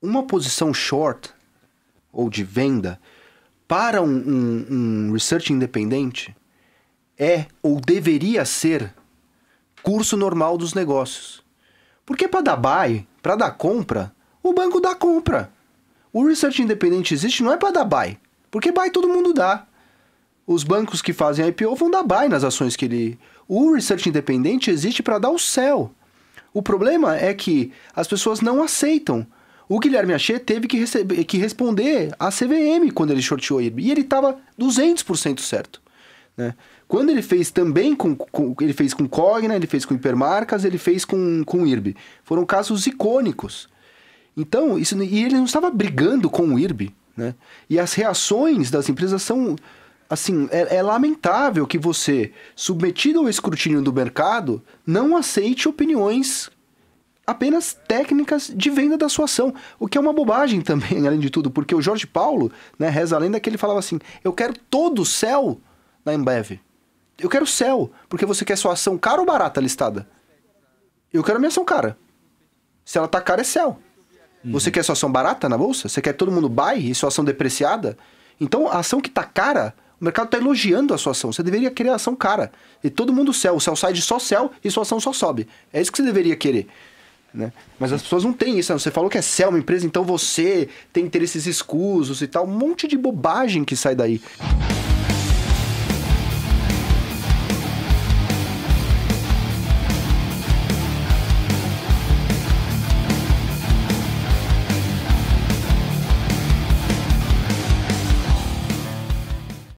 uma posição short ou de venda para um, um, um research independente é ou deveria ser curso normal dos negócios. Porque para dar buy, para dar compra, o banco dá compra. O research independente existe não é para dar buy, porque buy todo mundo dá. Os bancos que fazem IPO vão dar buy nas ações que ele. O research independente existe para dar o céu. O problema é que as pessoas não aceitam o Guilherme Axê teve que, receber, que responder à CVM quando ele o ele. E ele estava 200% certo. Né? Quando ele fez também com, com, ele fez com Cogna, ele fez com Hipermarcas, ele fez com com IRB. Foram casos icônicos. Então, isso e ele não estava brigando com o IRB, né? E as reações das empresas são assim, é, é lamentável que você, submetido ao escrutínio do mercado, não aceite opiniões apenas técnicas de venda da sua ação, o que é uma bobagem também, além de tudo, porque o Jorge Paulo, né, reza a lenda que ele falava assim: "Eu quero todo o céu na Embev. Eu quero o céu, porque você quer sua ação cara ou barata listada? Eu quero minha ação cara. Se ela tá cara é céu. Uhum. Você quer sua ação barata na bolsa? Você quer todo mundo buy e sua ação depreciada? Então, a ação que tá cara, o mercado está elogiando a sua ação. Você deveria querer a ação cara. E todo mundo céu. O céu sai de só céu e sua ação só sobe. É isso que você deveria querer. Né? Mas as pessoas não têm isso. Né? Você falou que é céu, uma empresa, então você tem interesses escusos e tal. Um monte de bobagem que sai daí.